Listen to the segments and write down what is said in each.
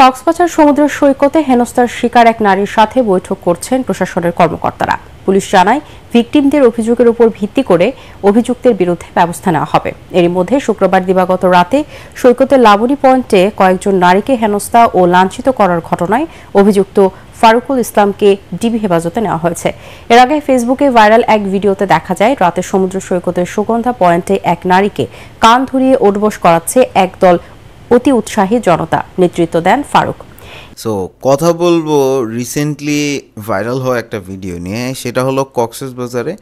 কক্সবাজার সমুদ্র সৈকতে হেনস্থার শিকার এক নারীর সাথে বৈঠক করছেন প্রশাসনের কর্মকর্তারা পুলিশ জানায় ভিকটিমদের অভিযোগের উপর ভিত্তি করে অভিযুক্তের বিরুদ্ধে ব্যবস্থা নেওয়া হবে এর মধ্যে শুক্রবার দিবাগত রাতে সৈকতের লাবণী পয়েন্টে কয়েকজন নারীকে হেনস্থা ও লাঞ্ছিত করার ঘটনায় অভিযুক্ত ফারুকুল ইসলামকে ডিবি হেফাজতে নেওয়া হয়েছে এর আগে ফেসবুকে ভাইরাল এক ভিডিওতে দেখা যায় রাতে সমুদ্র সৈকতের সুগন্ধা পয়েন্টে এক নারীকে কান ধরিয়ে ওটবস করাচ্ছে একদল অতি উৎসাহী জনতা নেতৃত্ব দেন ফারুক সো কথা বলবো রিসেন্টলি ভাইরাল হওয়া একটা ভিডিও নিয়ে সেটা হলো কক্সেস বাজারে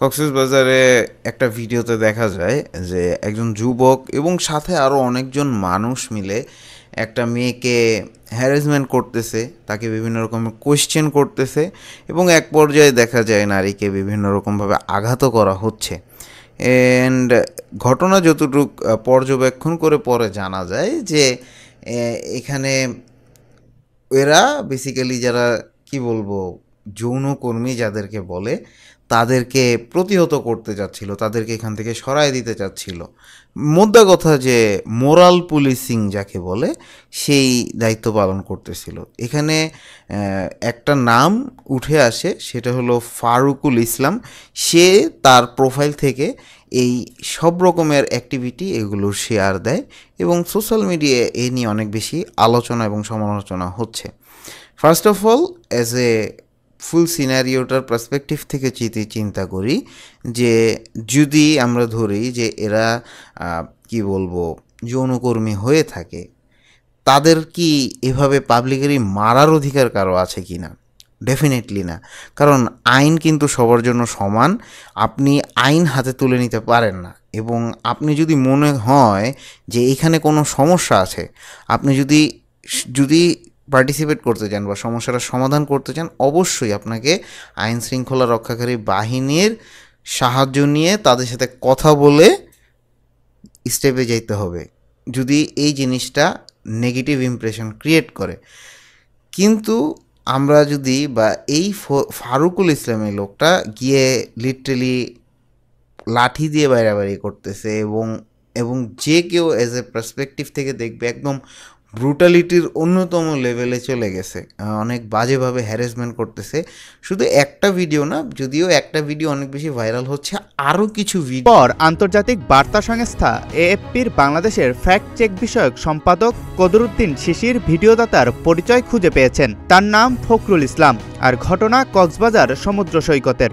কক্সেস বাজারে একটা ভিডিওতে দেখা যায় যে একজন যুবক এবং সাথে আরও অনেকজন মানুষ মিলে একটা মেয়েকে হ্যারেসমেন্ট করতেছে তাকে বিভিন্ন রকমের কোয়েশ্চেন করতেছে এবং এক পর্যায়ে দেখা যায় নারীকে বিভিন্ন রকমভাবে আঘাত করা হচ্ছে অ্যান্ড ঘটনা যতটুক পর্যবেক্ষণ করে পরে জানা যায় যে এখানে এরা বেসিক্যালি যারা কি বলবো যৌনকর্মী যাদেরকে বলে তাদেরকে প্রতিহত করতে চাচ্ছিল তাদেরকে এখান থেকে সরাই দিতে চাচ্ছিল মোদ্দা কথা যে মোরাল পুলিশিং যাকে বলে সেই দায়িত্ব পালন করতেছিল এখানে একটা নাম উঠে আসে সেটা হলো ফারুকুল ইসলাম সে তার প্রোফাইল থেকে এই সব রকমের অ্যাক্টিভিটি এগুলোর শেয়ার দেয় এবং সোশ্যাল মিডিয়ায় এ নিয়ে অনেক বেশি আলোচনা এবং সমালোচনা হচ্ছে first of all as a full সিনারিওটার পার্সপেক্টিভ থেকে চিতি চিন্তা করি যে যদি আমরা ধরি যে এরা কি বলবো যৌনকর্মী হয়ে থাকে তাদের কি এভাবে পাবলিকেরই মারার অধিকার কারো আছে কি না ডেফিনেটলি না কারণ আইন কিন্তু সবার জন্য সমান আপনি আইন হাতে তুলে নিতে পারেন না এবং আপনি যদি মনে হয় যে এখানে কোনো সমস্যা আছে আপনি যদি যদি পার্টিসিপেট করতে চান বা সমস্যাটা সমাধান করতে চান অবশ্যই আপনাকে আইন শৃঙ্খলা রক্ষাকারী বাহিনীর সাহায্য নিয়ে তাদের সাথে কথা বলে স্টেপে যাইতে হবে যদি এই জিনিসটা নেগেটিভ ইমপ্রেশন ক্রিয়েট করে কিন্তু আমরা যদি বা এই ফারুকুল ইসলামের লোকটা গিয়ে লিটারেলি লাঠি দিয়ে বাইরাবাড়ি করতেছে এবং এবং যে কেউ এজ এ পার্সপেক্টিভ থেকে দেখবে একদম ব্রুটালিটির অন্যতম লেভেলে চলে গেছে অনেক বাজেভাবে হ্যারাসমেন্ট করতেছে শুধু একটা ভিডিও না যদিও একটা ভিডিও অনেক বেশি ভাইরাল হচ্ছে আরও কিছু ভিডিও পর আন্তর্জাতিক বার্তা সংস্থা এএফপির বাংলাদেশের ফ্যাক্ট চেক বিষয়ক সম্পাদক কদরুদ্দিন শিশির ভিডিওদাতার পরিচয় খুঁজে পেয়েছেন তার নাম ফখরুল ইসলাম আর ঘটনা কক্সবাজার সমুদ্র সৈকতের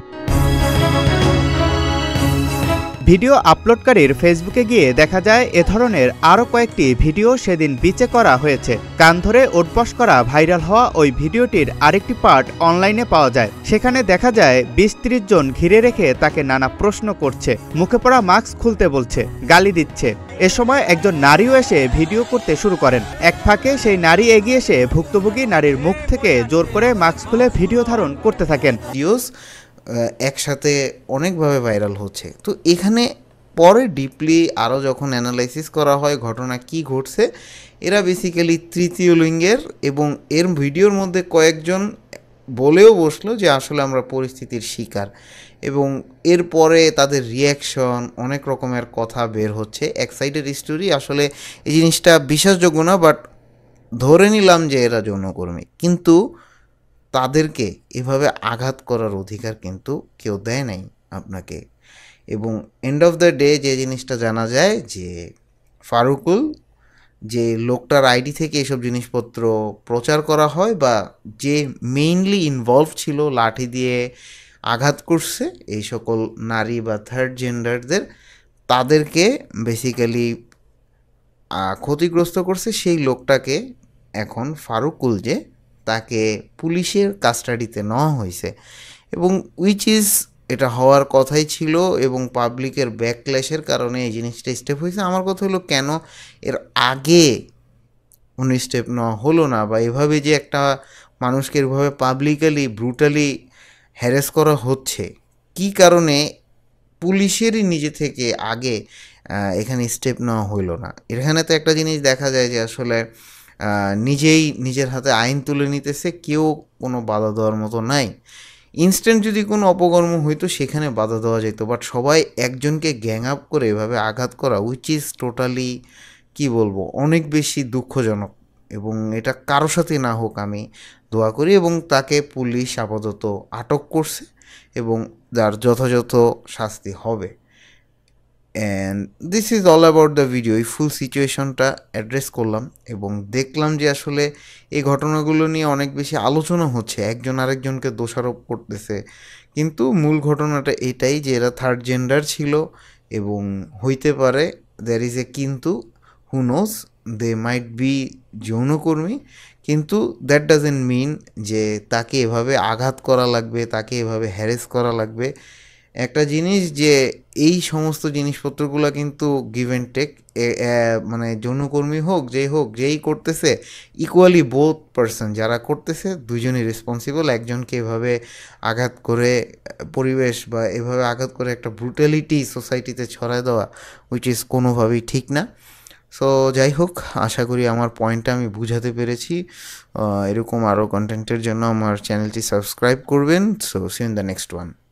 ভিডিও আপলোডকারীর ফেসবুকে গিয়ে দেখা যায় এ ধরনের আরও কয়েকটি ভিডিও সেদিন বিচে করা হয়েছে কান ধরে ওটপস করা ভাইরাল হওয়া ওই ভিডিওটির আরেকটি পার্ট অনলাইনে পাওয়া যায় সেখানে দেখা যায় বিশ ত্রিশ জন ঘিরে রেখে তাকে নানা প্রশ্ন করছে মুখে পড়া মাস্ক খুলতে বলছে গালি দিচ্ছে এ সময় একজন নারীও এসে ভিডিও করতে শুরু করেন এক ফাঁকে সেই নারী এগিয়ে এসে ভুক্তভোগী নারীর মুখ থেকে জোর করে মাস্ক খুলে ভিডিও ধারণ করতে থাকেন একসাথে অনেকভাবে ভাইরাল হচ্ছে তো এখানে পরে ডিপলি আরও যখন অ্যানালাইসিস করা হয় ঘটনা কি ঘটছে এরা বেসিক্যালি তৃতীয় লিঙ্গের এবং এর ভিডিওর মধ্যে কয়েকজন বলেও বসলো যে আসলে আমরা পরিস্থিতির শিকার এবং এরপরে তাদের রিয়াকশন অনেক রকমের কথা বের হচ্ছে এক সাইডের স্টোরি আসলে এই জিনিসটা বিশ্বাসযোগ্য না বাট ধরে নিলাম যে এরা যৌনকর্মী কিন্তু তাদেরকে এভাবে আঘাত করার অধিকার কিন্তু কেউ দেয় নাই আপনাকে এবং এন্ড অফ দ্য ডে যে জিনিসটা জানা যায় যে ফারুকুল যে লোকটার আইডি থেকে এসব জিনিসপত্র প্রচার করা হয় বা যে মেইনলি ইনভলভ ছিল লাঠি দিয়ে আঘাত করছে এই সকল নারী বা থার্ড জেন্ডারদের তাদেরকে বেসিক্যালি ক্ষতিগ্রস্ত করছে সেই লোকটাকে এখন ফারুকুল যে তাকে পুলিশের কাস্টাডিতে নেওয়া হয়েছে এবং উইচ ইজ এটা হওয়ার কথাই ছিল এবং পাবলিকের ব্যাকক্ল্যাশের কারণে এই জিনিসটা স্টেপ হয়েছে আমার কথা হলো কেন এর আগে কোনো স্টেপ নেওয়া হলো না বা এভাবে যে একটা মানুষকে এভাবে পাবলিকালি ব্রুটালি হ্যারেস করা হচ্ছে কি কারণে পুলিশেরই নিজে থেকে আগে এখানে স্টেপ নেওয়া হইল না এখানে তো একটা জিনিস দেখা যায় যে আসলে নিজেই নিজের হাতে আইন তুলে নিতেছে কেউ কোনো বাধা দেওয়ার মতো নাই ইনস্ট্যান্ট যদি কোনো অপকর্ম হইতো সেখানে বাধা দেওয়া যেত বাট সবাই একজনকে গ্যাং আপ করে এভাবে আঘাত করা উইচ ইজ টোটালি কী বলবো অনেক বেশি দুঃখজনক এবং এটা কারো সাথে না হোক আমি দোয়া করি এবং তাকে পুলিশ আপাতত আটক করছে এবং যার যথাযথ শাস্তি হবে and this is all about the video এই ফুল সিচুয়েশনটা অ্যাড্রেস করলাম এবং দেখলাম যে আসলে এই ঘটনাগুলো নিয়ে অনেক বেশি আলোচনা হচ্ছে একজন আরেকজনকে দোষারোপ করতেছে কিন্তু মূল ঘটনাটা এটাই যে এরা থার্ড জেন্ডার ছিল এবং হইতে পারে দ্যার ইজ এ কিন্তু হু নোস দে মাইট বি যৌনকর্মী কিন্তু দ্যাট ডাজেন্ট মিন যে তাকে এভাবে আঘাত করা লাগবে তাকে এভাবে হ্যারেস করা লাগবে একটা জিনিস যে এই সমস্ত জিনিসপত্রগুলো কিন্তু গিভ অ্যান্ড টেক মানে যৌনকর্মী হোক যেই হোক যেই করতেছে ইকুয়ালি বোথ পারসন যারা করতেছে দুজনই রেসপন্সিবল একজনকে এভাবে আঘাত করে পরিবেশ বা এভাবে আঘাত করে একটা ব্রুটালিটি সোসাইটিতে ছড়ায় দেওয়া উইচ ইজ কোনোভাবেই ঠিক না সো যাই হোক আশা করি আমার পয়েন্টটা আমি বুঝাতে পেরেছি এরকম আরও কন্টেন্টের জন্য আমার চ্যানেলটি সাবস্ক্রাইব করবেন so seen the next one